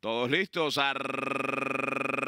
Todos listos.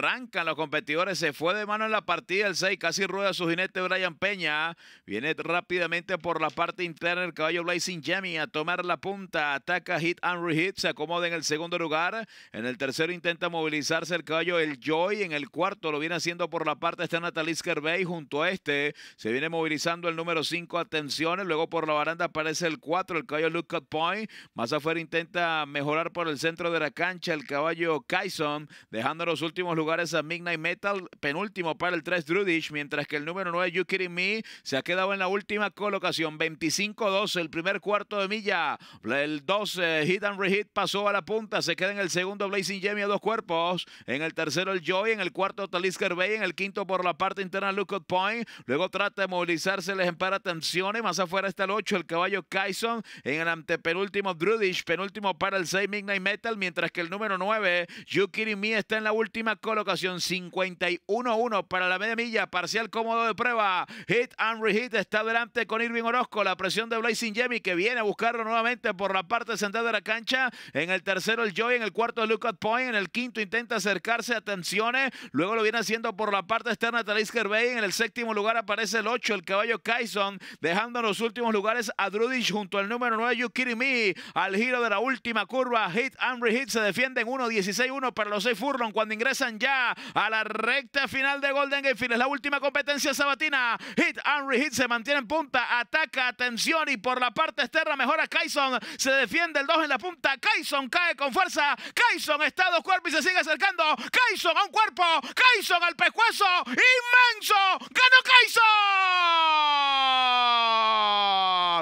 Arrancan los competidores, se fue de mano en la partida el 6, casi rueda su jinete Brian Peña. Viene rápidamente por la parte interna el caballo Blazing Jimmy a tomar la punta. Ataca Hit and Hit, se acomoda en el segundo lugar. En el tercero intenta movilizarse el caballo El Joy. En el cuarto lo viene haciendo por la parte está Natalie Bay junto a este. Se viene movilizando el número 5, atenciones. Luego por la baranda aparece el 4, el caballo Look Point. Más afuera intenta mejorar por el centro de la cancha el caballo Kyson, dejando los últimos lugares para Midnight Metal, penúltimo para el 3 Drudish, mientras que el número 9 You Kidding Me se ha quedado en la última colocación, 25-12, el primer cuarto de milla, el 12 eh, Hit and Rehit pasó a la punta, se queda en el segundo Blazing Jamie a dos cuerpos, en el tercero el Joy, en el cuarto Talisker Bay, en el quinto por la parte interna Lookout Point, luego trata de movilizarse, les empara tensiones, más afuera está el 8, el caballo Kyson, en el antepenúltimo Drudish, penúltimo para el 6 Midnight Metal, mientras que el número 9 You Kidding Me está en la última colocación, ocasión, 51-1 para la media milla, parcial cómodo de prueba. Hit and Reheat está adelante con Irving Orozco, la presión de Blazing jemi que viene a buscarlo nuevamente por la parte central de la cancha. En el tercero el Joy, en el cuarto el lookout Point, en el quinto intenta acercarse a tensiones, luego lo viene haciendo por la parte externa de Travis izquierda. en el séptimo lugar aparece el 8, el caballo Kyson, dejando en los últimos lugares a Drudich junto al número 9 Me al giro de la última curva, Hit and Reheat se defienden 1-16-1 para los 6 Furlong cuando ingresan ya a la recta final de Golden Gate Es la última competencia sabatina. Hit and hit se mantiene en punta. Ataca, atención y por la parte externa mejora Kaison. Se defiende el 2 en la punta. Kaison cae con fuerza. Kaison está a dos cuerpos y se sigue acercando. ¡Kaison a un cuerpo. ¡Kaison al pescuezo. Inmenso. Ganó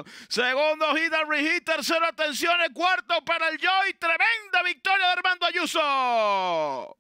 Kaison! Segundo hit and hit. Tercero atención. El cuarto para el Joy. Tremenda victoria de Armando Ayuso.